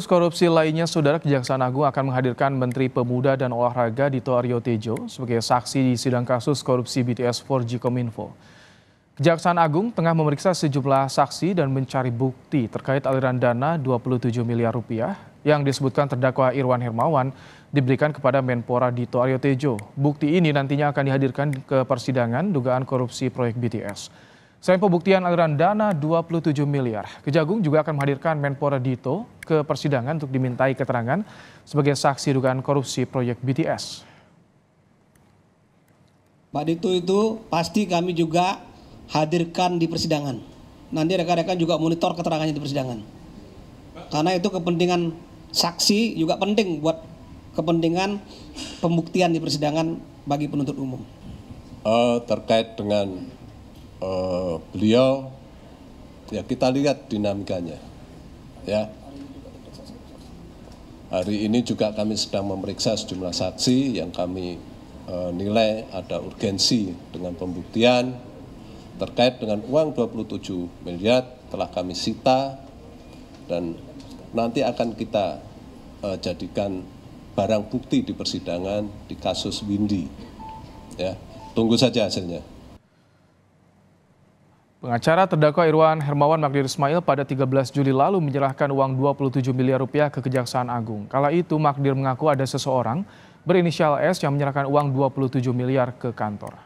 Kasus korupsi lainnya, Saudara Kejaksaan Agung akan menghadirkan Menteri Pemuda dan Olahraga Dito Aryo Tejo sebagai saksi di sidang kasus korupsi BTS 4G Kominfo. Kejaksaan Agung tengah memeriksa sejumlah saksi dan mencari bukti terkait aliran dana 27 miliar rupiah yang disebutkan terdakwa Irwan Hermawan diberikan kepada Menpora Dito Aryo Tejo. Bukti ini nantinya akan dihadirkan ke persidangan dugaan korupsi proyek BTS. Selain pembuktian aliran dana 27 miliar, Kejagung juga akan menghadirkan Menpora Dito ke persidangan untuk dimintai keterangan sebagai saksi dugaan korupsi proyek BTS. Pak Dito itu pasti kami juga hadirkan di persidangan. Nanti rekan-rekan juga monitor keterangannya di persidangan. Karena itu kepentingan saksi juga penting buat kepentingan pembuktian di persidangan bagi penuntut umum. Uh, terkait dengan Eh, beliau ya kita lihat dinamikanya ya hari ini juga kami sedang memeriksa sejumlah saksi yang kami uh, nilai ada urgensi dengan pembuktian terkait dengan uang 27 miliar telah kami sita dan nanti akan kita uh, jadikan barang bukti di persidangan di kasus Windy ya tunggu saja hasilnya Pengacara terdakwa Irwan Hermawan Magdir Ismail pada 13 Juli lalu menyerahkan uang 27 miliar rupiah ke Kejaksaan Agung. Kala itu Magdir mengaku ada seseorang berinisial S yang menyerahkan uang 27 miliar ke kantor.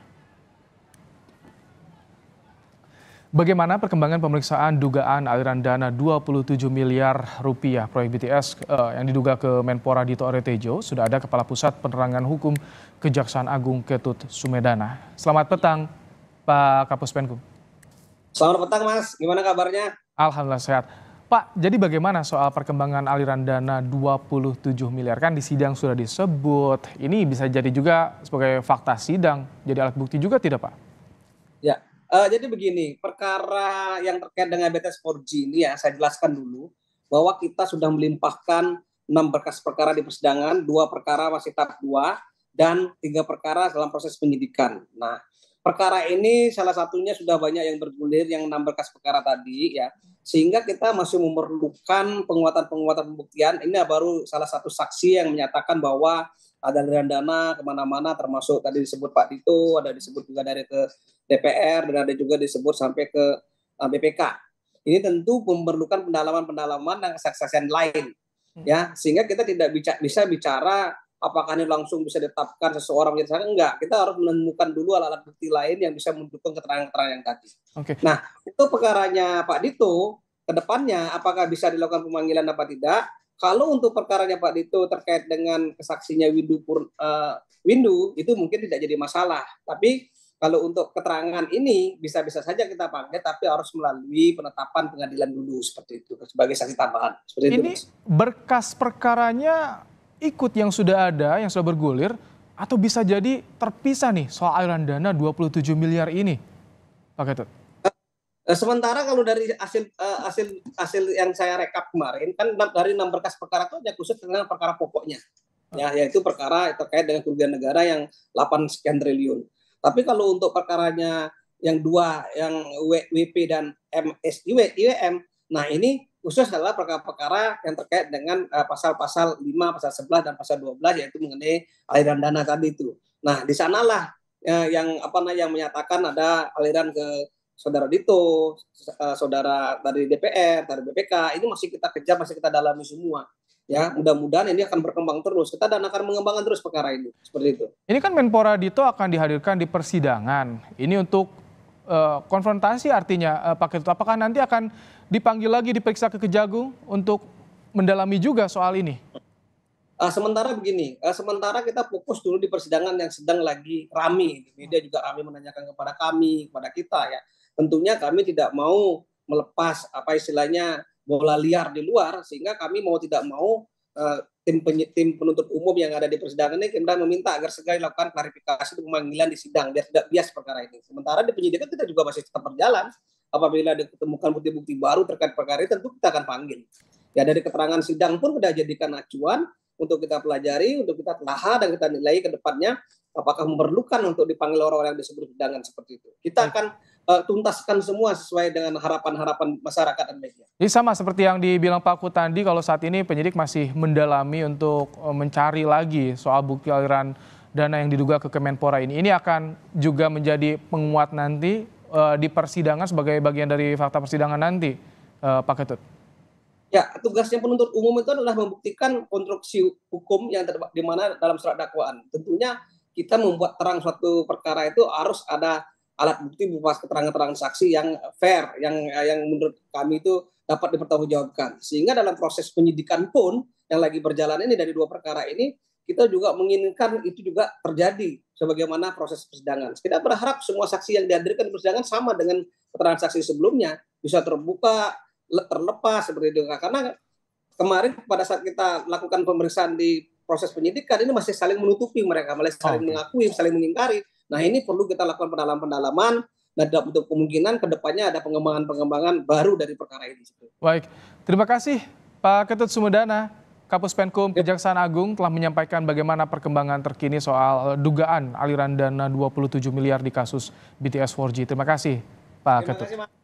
Bagaimana perkembangan pemeriksaan dugaan aliran dana 27 miliar rupiah proyek BTS eh, yang diduga ke Menpora Dito Aretejo? Sudah ada Kepala Pusat Penerangan Hukum Kejaksaan Agung Ketut Sumedana. Selamat petang, Pak Kapus Penkum. Selamat petang Mas, gimana kabarnya? Alhamdulillah sehat. Pak, jadi bagaimana soal perkembangan aliran dana 27 miliar? Kan di sidang sudah disebut, ini bisa jadi juga sebagai fakta sidang, jadi alat bukti juga tidak Pak? Ya, uh, jadi begini, perkara yang terkait dengan BTS 4G ini ya, saya jelaskan dulu, bahwa kita sudah melimpahkan 6 berkas perkara di persidangan, dua perkara masih tahap 2, dan tiga perkara dalam proses penyidikan. Nah, perkara ini salah satunya sudah banyak yang bergulir yang enam berkas perkara tadi ya sehingga kita masih memerlukan penguatan-penguatan pembuktian ini baru salah satu saksi yang menyatakan bahwa ada aliran dana kemana-mana termasuk tadi disebut Pak Tito ada disebut juga dari ke DPR dan ada juga disebut sampai ke eh, BPK ini tentu memerlukan pendalaman-pendalaman dan kesaksian lain ya hmm. sehingga kita tidak bisa bicara apakah ini langsung bisa ditetapkan seseorang menjadi gitu? tersangka enggak kita harus menemukan dulu alat-alat bukti lain yang bisa mendukung keterangan-keterangan yang tadi okay. nah itu perkaranya Pak Dito kedepannya apakah bisa dilakukan pemanggilan apa tidak kalau untuk perkaranya Pak Dito terkait dengan kesaksinya Windu Pur, uh, Windu itu mungkin tidak jadi masalah tapi kalau untuk keterangan ini bisa-bisa saja kita pakai, tapi harus melalui penetapan pengadilan dulu seperti itu sebagai saksi tambahan. Seperti ini itu. berkas perkaranya ikut yang sudah ada, yang sudah bergulir, atau bisa jadi terpisah nih soal aliran dana 27 miliar ini, Pak Ketut? Eh, eh, sementara kalau dari hasil eh, hasil hasil yang saya rekap kemarin kan dari enam berkas perkara itu hanya khusus dengan perkara pokoknya ah. ya yaitu perkara terkait dengan kerugian negara yang 8 sekian triliun. Tapi kalau untuk perkaranya yang dua yang WP dan MSIW IWM, nah ini khusus adalah perkara-perkara yang terkait dengan eh, pasal-pasal uh, 5, pasal 11 dan pasal 12 yaitu mengenai aliran dana tadi itu. Nah, di sanalah uh, yang apa nah, yang menyatakan ada aliran ke saudara Dito, uh, saudara dari DPR, dari BPK, ini masih kita kejar, masih kita dalami semua. Ya, mudah-mudahan ini akan berkembang terus. Kita dan akan mengembangkan terus perkara ini. Seperti itu. Ini kan Menpora Dito akan dihadirkan di persidangan. Ini untuk uh, konfrontasi artinya uh, paket itu. Apakah nanti akan dipanggil lagi diperiksa ke Kejagung untuk mendalami juga soal ini? Uh, sementara begini, uh, sementara kita fokus dulu di persidangan yang sedang lagi rame. Media juga rame menanyakan kepada kami, kepada kita ya. Tentunya kami tidak mau melepas apa istilahnya bola liar di luar, sehingga kami mau tidak mau uh, tim, tim penuntut umum yang ada di persidangan ini kemudian meminta agar segera dilakukan klarifikasi pemanggilan di sidang biar tidak bias perkara ini. Sementara di penyidikan kita juga masih tetap berjalan apabila ditemukan bukti-bukti baru terkait perkara ini tentu kita akan panggil. Ya dari keterangan sidang pun sudah jadikan acuan untuk kita pelajari, untuk kita telah dan kita nilai ke depannya apakah memerlukan untuk dipanggil orang-orang yang disebut hidangan seperti itu. Kita akan uh, tuntaskan semua sesuai dengan harapan-harapan masyarakat dan media. Ini sama seperti yang dibilang Pak Ku tadi, kalau saat ini penyidik masih mendalami untuk eh, mencari lagi soal bukti aliran dana yang diduga ke Kemenpora ini. Ini akan juga menjadi penguat nanti uh, di persidangan sebagai bagian dari fakta persidangan nanti, uh, Pak Ketut? Ya, tugasnya penuntut umum itu adalah membuktikan konstruksi hukum yang di mana dalam surat dakwaan. Tentunya kita membuat terang suatu perkara itu harus ada alat bukti berupa keterangan-keterangan saksi yang fair, yang yang menurut kami itu dapat dipertanggungjawabkan. Sehingga dalam proses penyidikan pun yang lagi berjalan ini dari dua perkara ini kita juga menginginkan itu juga terjadi sebagaimana proses persidangan. Kita berharap semua saksi yang dihadirkan di persidangan sama dengan keterangan saksi sebelumnya bisa terbuka, terlepas seperti itu. Karena kemarin pada saat kita lakukan pemeriksaan di proses penyidikan ini masih saling menutupi mereka, masih saling oh. mengakui, saling mengingkari. Nah ini perlu kita lakukan pendalaman-pendalaman dan nah, untuk kemungkinan kedepannya ada pengembangan-pengembangan baru dari perkara ini. Baik, terima kasih Pak Ketut Sumedana. Kapus Penkum Kejaksaan Agung telah menyampaikan bagaimana perkembangan terkini soal dugaan aliran dana 27 miliar di kasus BTS 4G. Terima kasih, Pak Ketut.